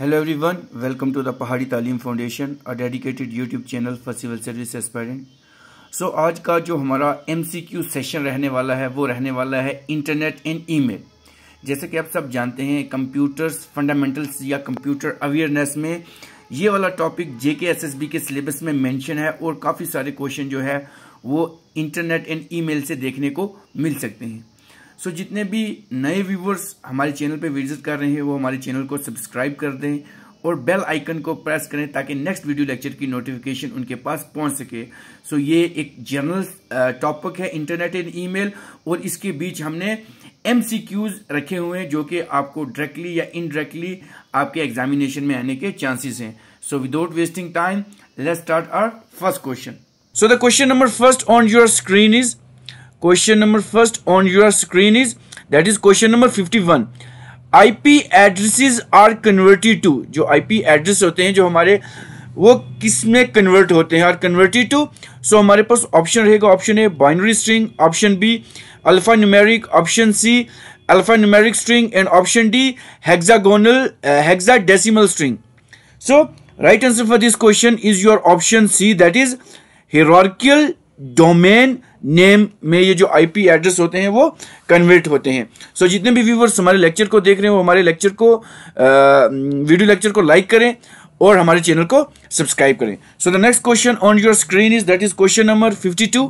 Hello everyone welcome to the Pahadi Taleem foundation a dedicated YouTube channel for civil service aspirant. So आज का जो हमारा MCQ session रहने वाला है वो रहने वाला है इंटरनेट एंड ईमेल। जैसे कि आप सब जानते हैं कंप्यूटर्स फंडामेंटल्स या कंप्यूटर अवेयरनेस में ये वाला topic J K S S B के सिलेबस में मैंशन है और काफ़ी सारे क्वेश्चन जो है वो इंटरनेट एंड ई से देखने को मिल सकते हैं सो so, जितने भी नए व्यूवर्स हमारे चैनल पे विजिट कर रहे हैं वो हमारे चैनल को सब्सक्राइब कर दें और बेल आइकन को प्रेस करें ताकि नेक्स्ट वीडियो लेक्चर की नोटिफिकेशन उनके पास पहुंच सके सो so, ये एक जनरल टॉपिक uh, है इंटरनेट एंड ईमेल और इसके बीच हमने एम रखे हुए हैं जो कि आपको डायरेक्टली या इनडायरेक्टली आपके एग्जामिनेशन में आने के चांसेस हैं so without wasting time let's start our first question so the question number first on your screen is first on your screen is that is question number fifty one 51 P address are converted to जो P address होते हैं जो हमारे वो किस में convert होते हैं आर कन्वर्टेड टू सो हमारे पास ऑप्शन रहेगा option A binary string option B alpha numeric option C alpha numeric string and option D hexagonal hexadecimal string so right answer for this question is your option C that is hierarchical domain name में ये जो IP address होते हैं वो convert होते हैं so so, जितने भी व्यूवर्स हमारे लेक्चर को देख रहे हैं वो हमारे लेक्चर को वीडियो लेक्चर को लाइक करें और हमारे चैनल को सब्सक्राइब करें so the next question on your screen is that is question number 52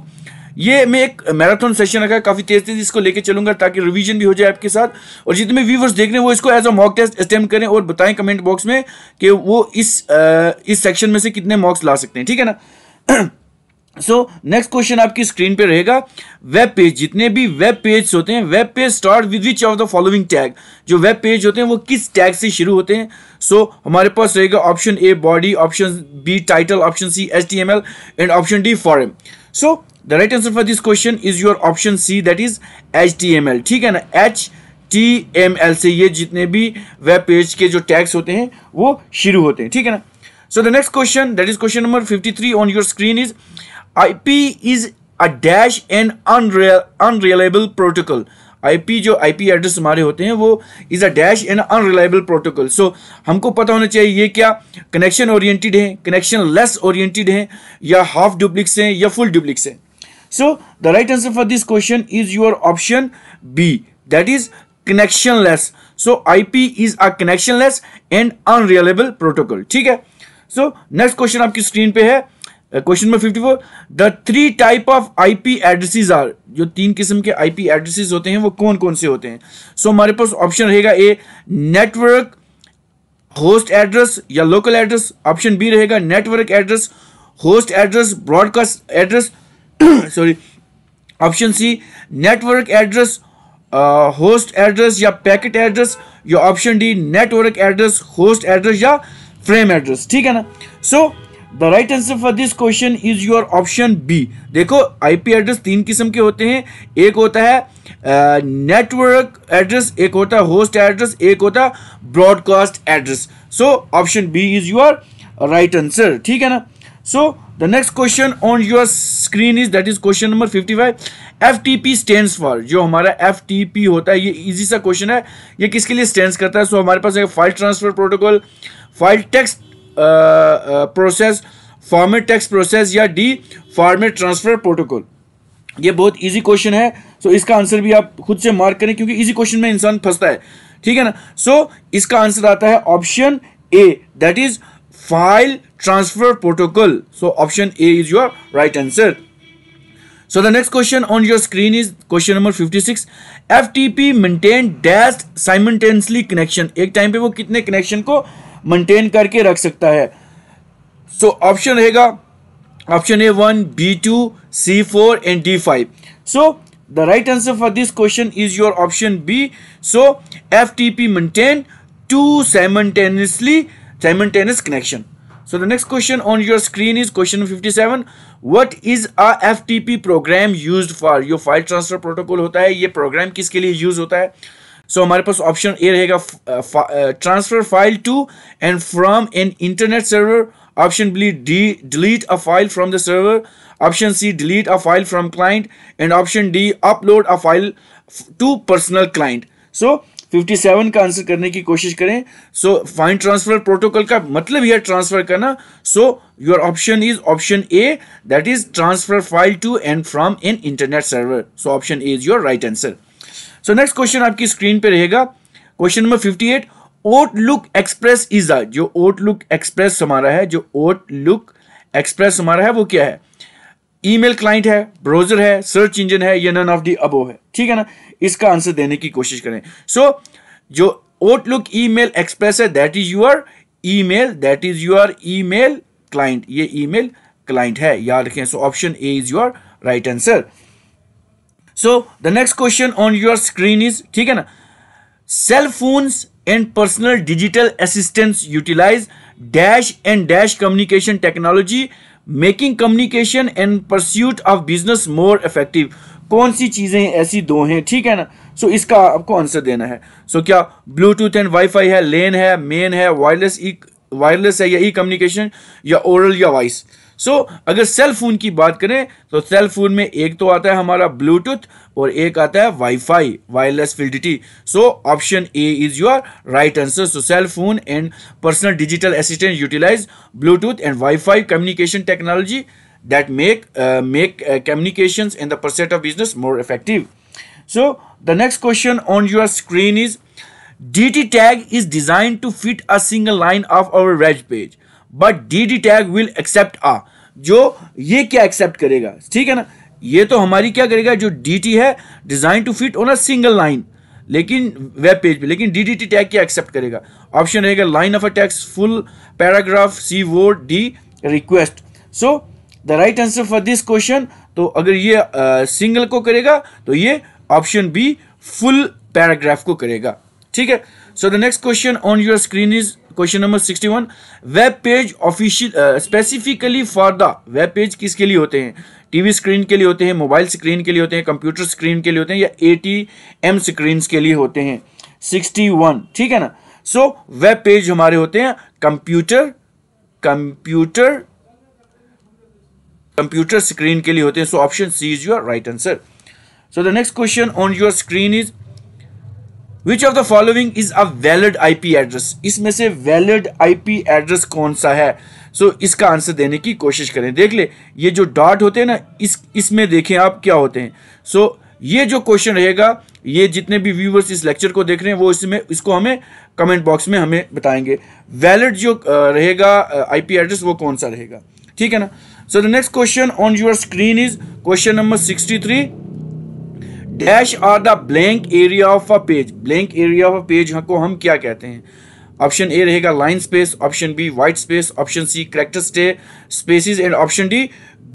ये मैं एक मैराथन सेशन रखा काफ़ी तेज तेज इसको लेके चलूंगा ताकि रिवीजन भी हो जाए आपके साथ और जितने भी व्यूवर्स देख रहे हैं वो इसको as a mock test attempt करें और बताएं कमेंट बॉक्स में कि वो इस आ, इस सेक्शन में से कितने मॉक्स ला सकते हैं ठीक है ना सो नेक्स्ट क्वेश्चन आपकी स्क्रीन पे रहेगा वेब पेज जितने भी वेब पेज होते हैं web page start with which of the following tag जो वेब पेज होते हैं वो किस टैग से शुरू होते हैं सो so, हमारे पास रहेगा option A body option B title option C H T M L and option D forum so the right answer for this question is your option C that is H T M L ठीक है ना H T M L से ये जितने भी web page के जो tags होते हैं वो शुरू होते हैं ठीक है ना so the next question that is question number fifty three on your screen is IP is a dash and unreal protocol I P जो आई पी एड्रेस हमारे होते हैं वो is a dash and unreliable protocol so हमको पता होना चाहिए ये क्या कनेक्शन ओरिएंटेड है कनेक्शन लेस ओरिएंटेड है या हाफ डुप्लिक्स हैं या फुल डुप्लिक्स हैं so the right answer for this question is your option B that is connection less so I P is a connection less and unreliable protocol ठीक है so next question आपकी screen पे है question number four the three type of IP addresses are जो तीन किस्म के IP addresses होते हैं वो कौन कौन से होते हैं सो so, हमारे पास ऑप्शन रहेगा ए नेटवर्क होस्ट एड्रेस या लोकल एड्रेस ऑप्शन बी रहेगा network address host address broadcast address sorry option C network address host address या पैकेट एड्रेस या option D network address host address या frame address ठीक है ना so so, the right answer for this question is your option B देखो IP address तीन किस्म के होते हैं एक होता है नेटवर्क एड्रेस एक होता है होस्ट एड्रेस एक होता है broadcast address so option B is your right answer ठीक है ना so the next question on your screen is that is question number 55 P stand for जो हमारा पी होता है ये इजी सा क्वेश्चन है ये किसके लिए स्टैंड करता है सो so, हमारे पास एक file transfer protocol file text process format text process या डी फॉर्मेट ट्रांसफर प्रोटोकॉल ये बहुत इजी क्वेश्चन है सो so, इसका आंसर भी आप खुद से मार्क करें क्योंकि इजी क्वेश्चन में इंसान फंसता है ठीक है ना सो so, इसका आंसर आता है option A that is file transfer protocol so option A is your right answer so the next question on your screen is question number 56. FTP maintain dash simultaneously connection एक time पे वो कितने connection को maintain करके रख सकता है so option रहेगा option A one B two C four and D five so the right answer for this question is your option B so F T P maintain to simultaneously simultaneous connection so the next question on your screen is question fifty seven what is a F T P program use for your file transfer protocol होता है ये programme किसके लिए use होता है so so, हमारे पास option A रहेगा transfer file to and from an internet server option B D delete a file from the server option C delete a file from client and option D upload a file to personal client so 57 का answer करने की कोशिश करें so fine transfer protocol का मतलब यह transfer करना so your option is option A that is transfer file to and from an internet server so option A is your right answer so next question आपकी screen पे रहेगा question number 58 Outlook Express is a जो Outlook express हमारा है जो Outlook express हमारा है वो क्या है ईमेल क्लाइंट है ब्राउजर है सर्च इंजन है या नन ऑफ दी अबो है ठीक है ना इसका आंसर देने की कोशिश करें सो so, जो ई ईमेल एक्सप्रेस है that is E email that is E email client ये ईमेल क्लाइंट है याद रखें so option A is your right answer so the next question on your screen is ठीक है ना cell phones and personal digital assistance utilize dash and dash communication technology making communication and pursuit of business more effective कौन सी चीज़ें ऐसी दो हैं ठीक है ना सो so, इसका आपको आंसर देना है सो so, क्या ब्लूटूथ एंड वाईफाई है लेन है मेन है वायरलेस ई वायरलेस है या ई कम्युनिकेशन या ओरल या वॉइस सो अगर सेल फोन की बात करें तो सेल फोन में एक तो आता है हमारा ब्लूटूथ और एक आता है wifi wireless fidelity so option A is your right answer so cell phone and personal digital assistant utilize Bluetooth and wifi communication technology that make make communication in the pursuit of business more effective so the next question on your screen is D T tag is design to fit a single line of our web page but D D tag will accept आ जो ये क्या accept करेगा ठीक है ना ये तो हमारी क्या करेगा जो डी टी है design to fit on a single line लेकिन वेब पेज पे लेकिन डी डी टी टैग क्या एक्सेप्ट करेगा ऑप्शन रहेगा line of a text full paragraph C वो D request so the right answer for this question तो अगर ये सिंगल uh, को करेगा तो ये ऑप्शन बी फुल पैराग्राफ को करेगा ठीक है so the next question on your screen is question number sixty one web page official specifically for the web page किसके लिए होते हैं टीवी स्क्रीन के लिए होते हैं मोबाइल स्क्रीन के लिए होते हैं कंप्यूटर स्क्रीन के लिए होते हैं या ए टी एम स्क्रीन के लिए होते हैं सिक्सटी वन ठीक है ना सो वेब पेज हमारे होते हैं कंप्यूटर कंप्यूटर कंप्यूटर स्क्रीन के लिए होते हैं so option C is your right answer so the next question on your screen is which of the following is a valid IP address इसमें से valid IP address कौन सा है so so, इसका आंसर देने की कोशिश करें देख ले ये जो डॉट होते हैं ना इस इसमें देखें आप क्या होते हैं सो so, ये जो क्वेश्चन रहेगा ये जितने भी व्यूवर्स इस लेक्चर को देख रहे हैं वो इसमें इसको हमें कमेंट बॉक्स में हमें बताएंगे वैलिड जो रहेगा आईपी एड्रेस वो कौन सा रहेगा ठीक है ना so the next question on your screen is question number sixty three dash are the blank area of a page blank area of a page को हम क्या कहते हैं ऑप्शन ए रहेगा line space option B white space option C character stay spaces and option D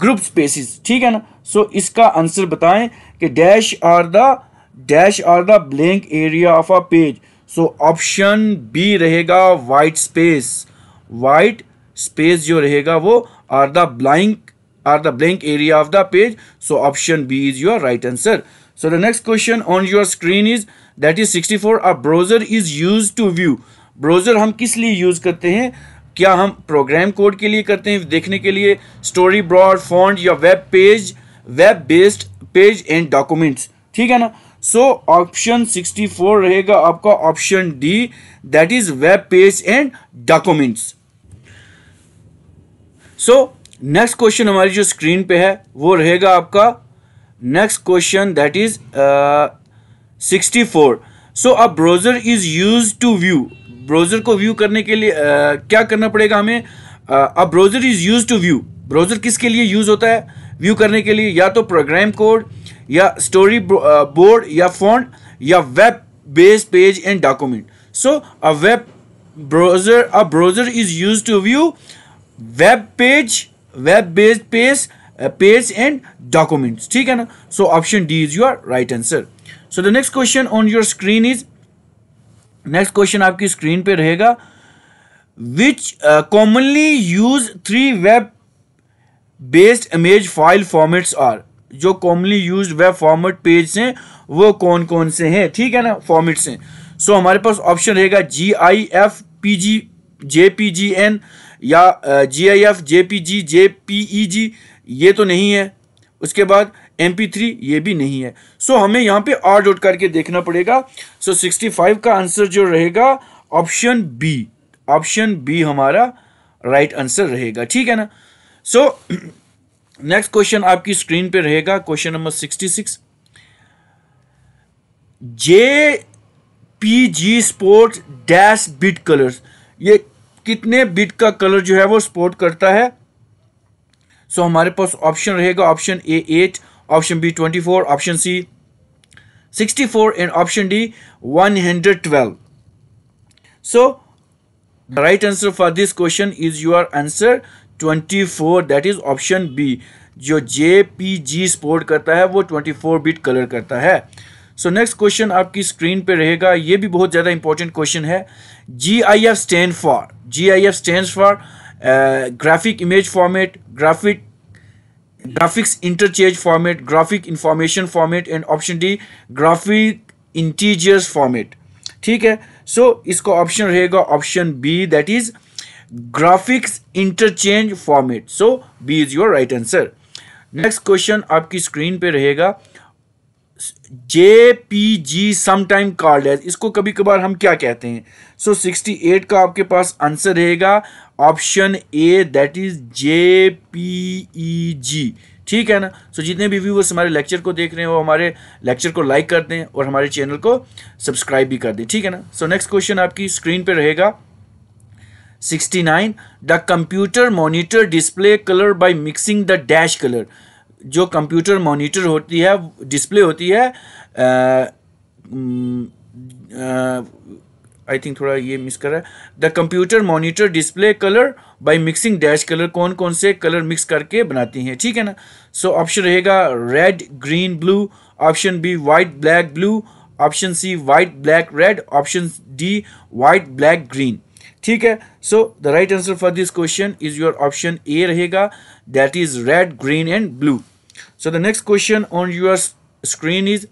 group spaces ठीक है ना so so, इसका आंसर बताएं कि dash are the dash are the blank area of a page so option B रहेगा white space white space जो रहेगा वो are the blank are the blank area of the page so option B is your right answer So the next question on your screen is that is 64 a browser is use to view browser हम किस लिए use करते हैं क्या हम program code के लिए करते हैं देखने के लिए स्टोरी ब्रॉड फॉन्ट या web page web based page and documents ठीक है ना सो ऑप्शन 64 रहेगा आपका option D that is web page and documents so next question हमारी जो स्क्रीन पे है वो रहेगा आपका next question that is uh, 64 so a browser is use to view browser को व्यू करने के लिए uh, क्या करना पड़ेगा हमें a browser is use to view browser किसके लिए यूज़ होता है व्यू करने के लिए या तो प्रोग्राम कोड या स्टोरी बोर्ड uh, या फोन या web based page and document so a web browser a browser is use to view web page web based page page and document ठीक है ना so option D is your right answer so the next question on your screen is next question आपकी screen पे रहेगा which commonly use three web based image file formats are जो commonly use web format page हैं वो कौन कौन से हैं ठीक है ना फॉर्मेट्स हैं सो so, हमारे पास ऑप्शन रहेगा G I F P G J P G N या G I F J P G J P E G ये तो नहीं है उसके बाद एम पी थ्री ये भी नहीं है सो so, हमें यहाँ पे आर डॉट करके देखना पड़ेगा सो सिक्सटी फाइव का आंसर जो रहेगा ऑप्शन बी ऑप्शन बी हमारा राइट right आंसर रहेगा ठीक है ना सो नेक्स्ट क्वेश्चन आपकी स्क्रीन पे रहेगा question number sixty six J P G support dash bit colours ये कितने बिट का कलर जो है वो स्पोर्ट करता है सो हमारे पास ऑप्शन रहेगा option A eight option B twenty four option C sixty four and option D one hundred twelve so right answer for this question is your answer twenty four that is option B जो J P G sport करता है वो twenty four bit colour करता है so next question आपकी screen पे रहेगा ये भी बहुत ज़्यादा इंपॉर्टेंट क्वेश्चन है G I F stand for G I F stand for graphic image format graphic graphics interchange format graphic information format and option D graphic इंटीजियस फॉर्मेट ठीक है सो so, इसको ऑप्शन रहेगा option B that is graphics interchange format so B is your right answer next question आपकी screen पे रहेगा जे P G समाइम called as इसको कभी कभार हम क्या कहते हैं सो सिक्सटी एट का आपके पास आंसर रहेगा option A that is J P E G ठीक है ना सो so, जितने भी व्यूवर्स हमारे लेक्चर को देख रहे हैं वो हमारे लेक्चर को लाइक कर दें और हमारे चैनल को सब्सक्राइब भी कर दें ठीक है ना सो नेक्स्ट क्वेश्चन आपकी स्क्रीन पे रहेगा 69 the computer monitor display colour by mixing the dash colour जो कंप्यूटर मॉनिटर होती है डिस्प्ले होती है आई थिंक थोड़ा ये मिस कर रहा है the computer monitor display colour by mixing dash colour कौन कौन से कलर मिक्स करके बनाती हैं ठीक है ना सो ऑप्शन रहेगा red green blue option B white black blue option C white black red option D white black green ठीक है so the right answer for this question is your option A रहेगा that is red green and blue so the next question on your screen is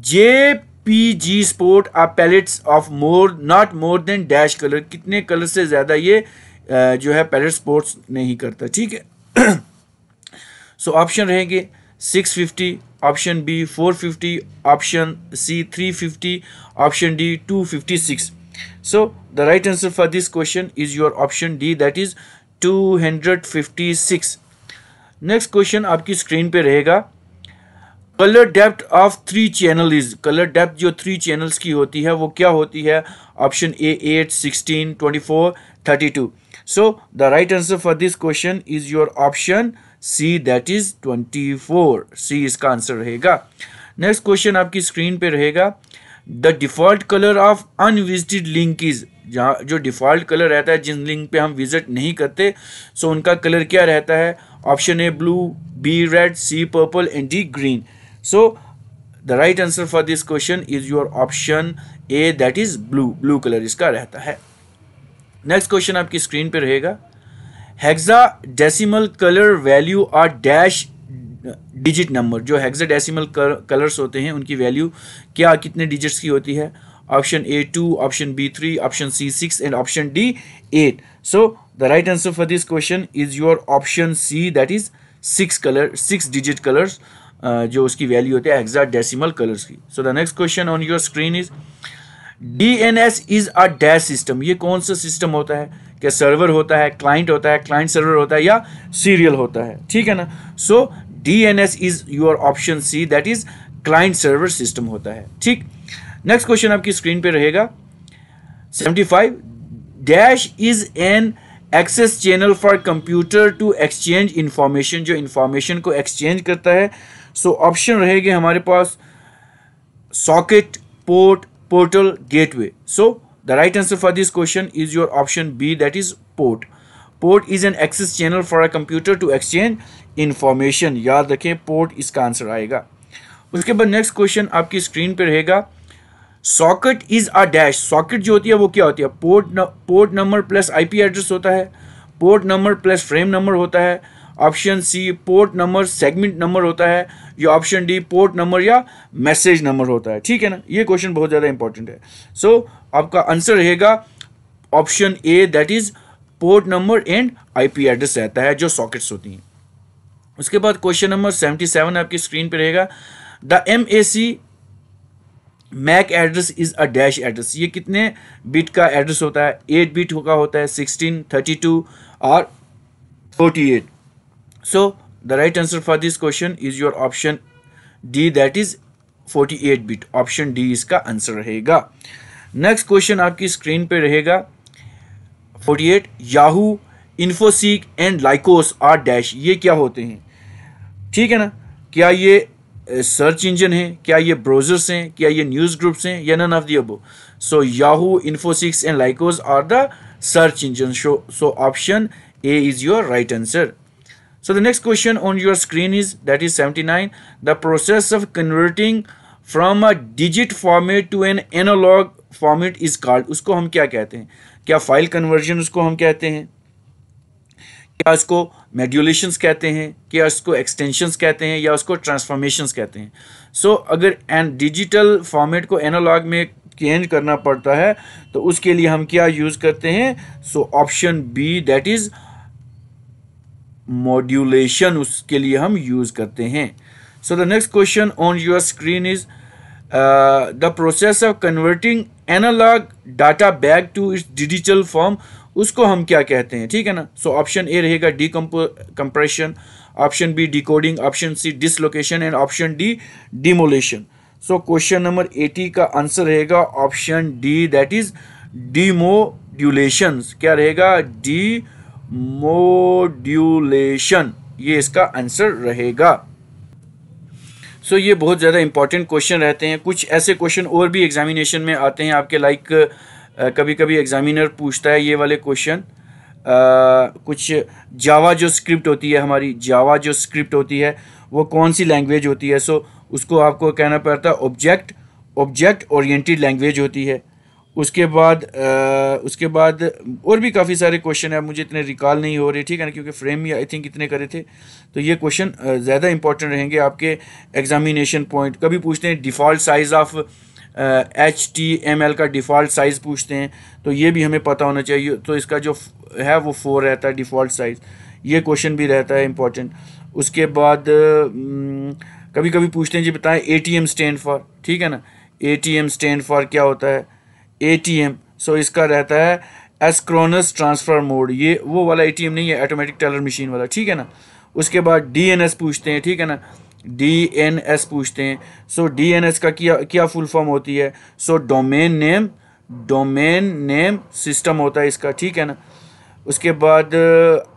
JPG Sport are pellets of more not more than dash color कितने color से ज़्यादा ये जो है palette sports नहीं करता ठीक है सो ऑप्शन रहेंगे 650 option B 450 option C 350 option D 256 so the right answer for this question is your option D that is 256 next question आपकी स्क्रीन पे रहेगा colour depth of three channel is colour depth जो three channels की होती है वो क्या होती है option A eight sixteen twenty four thirty two so the right answer for this question is your option C that is twenty four C इसका answer रहेगा नेक्स्ट क्वेश्चन आपकी स्क्रीन पे रहेगा the default colour of unvisited link is जहाँ जो default colour रहता है जिन link पे हम विज़िट नहीं करते सो उनका कलर क्या रहता है option A blue B red C purple and D green so the right answer for this question is your option A that is blue blue colour इसका रहता है नेक्स्ट क्वेश्चन आपकी स्क्रीन पे रहेगा hexadecimal colour value are dash digit number जो hexadecimal colours होते हैं उनकी वैल्यू क्या कितने डिजिट्स की होती है option A two option B three option C six and option D eight so The right answer for this question is your option C that is six color six digit colors uh, जो उसकी value होती है exact decimal colours की so the next question on your screen is D N S is a dash system ये कौन सा system होता है क्या सर्वर होता है क्लाइंट होता है क्लाइंट सर्वर होता है या सीरियल होता है ठीक है ना so D N S is your option C that is client server system होता है ठीक नेक्स्ट क्वेश्चन आपकी स्क्रीन पे रहेगा 75 dash is an access channel for computer to exchange information जो इंफॉर्मेशन को एक्सचेंज करता है सो so ऑप्शन रहेगा हमारे पास socket port portal gateway so the right answer for this question is your option B that is port port is an access channel for a computer to exchange information याद रखें port इसका answer आएगा उसके बाद next question आपकी screen पर रहेगा socket is a dash socket जो होती है वो क्या होती है port port number plus IP address होता है port number plus frame number होता है option C port number segment number होता है या ऑप्शन डी पोर्ट नंबर या मैसेज नंबर होता है ठीक है ना ये क्वेश्चन बहुत ज़्यादा इंपॉर्टेंट है सो so, आपका आंसर रहेगा option A that is port number and IP address रहता है जो सॉकेट्स होती हैं उसके बाद क्वेश्चन नंबर सेवेंटी सेवन आपकी स्क्रीन पर रहेगा the M A C MAC address is a dash address ये कितने बिट का एड्रेस होता है एट बिट का होता है सिक्सटीन थर्टी टू और forty eight so the right answer for this question is your option D that is forty eight bit option D इसका आंसर रहेगा नेक्स्ट क्वेश्चन आपकी स्क्रीन पे रहेगा forty eight Yahoo Infoseek and Lycos are dash ये क्या होते हैं ठीक है ना क्या ये सर्च इंजन है क्या ये ब्राउजर्स हैं क्या ये न्यूज़ ग्रुप्स हैं या none of the above so Yahoo Infoseek and Lycos are the search engine so so option A is your right answer so the next question on your screen is that is seventy nine the process of converting from a digit format to an analog format is called उसको हम क्या कहते हैं क्या file conversion उसको हम कहते हैं क्या उसको मेड्यूलेशंस कहते हैं क्या उसको एक्सटेंशंस कहते हैं या उसको ट्रांसफॉर्मेशंस कहते हैं सो so, अगर एन डिजिटल फॉर्मेट को एनालॉग में चेंज करना पड़ता है तो उसके लिए हम क्या यूज़ करते हैं so option B that is modulation उसके लिए हम यूज़ करते हैं so the next question on your screen is the process of converting analog data back to its digital form उसको हम क्या कहते हैं ठीक है ना सो ऑप्शन ए रहेगा decompression option B decoding option C dislocation and option D demodulation so question number eighty का आंसर रहेगा option D that is demodulation क्या रहेगा डी मोड्यूलेशन ये इसका आंसर रहेगा सो so, ये बहुत ज़्यादा इंपॉर्टेंट क्वेश्चन रहते हैं कुछ ऐसे क्वेश्चन और भी एग्जामिनेशन में आते हैं आपके लाइक like, कभी कभी एग्ज़ामिनर पूछता है ये वाले क्वेश्चन कुछ जावा जो स्क्रिप्ट होती है हमारी जावा जो स्क्रिप्ट होती है वो कौन सी लैंग्वेज होती है सो उसको आपको कहना पड़ता है ऑब्जेक्ट ऑब्जेक्ट ओरिएंटेड लैंग्वेज होती है उसके बाद आ, उसके बाद और भी काफ़ी सारे क्वेश्चन हैं मुझे इतने रिकॉल नहीं हो रहे ठीक है ना क्योंकि फ्रेम या आई थिंक इतने करे थे तो ये क्वेश्चन ज़्यादा इंपॉर्टेंट रहेंगे आपके एग्जामिनेशन पॉइंट कभी पूछते हैं default size of H T M L का डिफ़ॉल्ट साइज़ पूछते हैं तो ये भी हमें पता होना चाहिए तो इसका जो है वो फोर रहता है डिफ़ॉल्ट साइज़ ये क्वेश्चन भी रहता है इम्पॉर्टेंट उसके बाद कभी कभी पूछते हैं जी बताएं A T M stand for ठीक है ना A T M stand for क्या होता है ए टी एम सो इसका रहता है एसक्रोनस ट्रांसफ़र मोड ये वो वाला ए टी एम नहीं है ऑटोमेटिक टेलर मशीन वाला ठीक है ना उसके बाद डी एन एस पूछते हैं ठीक है ना डी एन एस पूछते हैं सो डी एन एस का क्या क्या फुल फॉर्म होती है so domain name domain name system होता है इसका ठीक है ना उसके बाद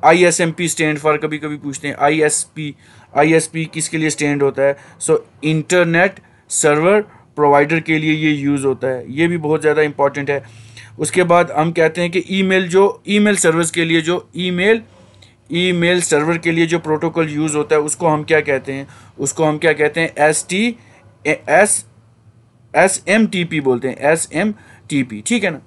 I S M P stand for कभी कभी पूछते हैं I S P I S P किसके लिए स्टैंड होता है सो इंटरनेट सर्वर प्रोवाइडर के लिए ये यूज़ होता है ये भी बहुत ज़्यादा इंपॉर्टेंट है उसके बाद हम कहते हैं कि ईमेल जो ईमेल सर्विस के लिए जो ईमेल ई मेल सर्वर के लिए जो प्रोटोकॉल यूज़ होता है उसको हम क्या कहते हैं उसको हम क्या कहते हैं S T S S M T P बोलते हैं एस एम टी पी ठीक है ना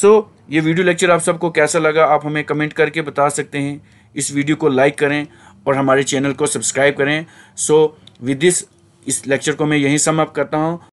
सो so, ये वीडियो लेक्चर आप सबको कैसा लगा आप हमें कमेंट करके बता सकते हैं इस वीडियो को लाइक करें और हमारे चैनल को सब्सक्राइब करें सो विद दिस इस लेक्चर को मैं यहीं समाप्त करता हूँ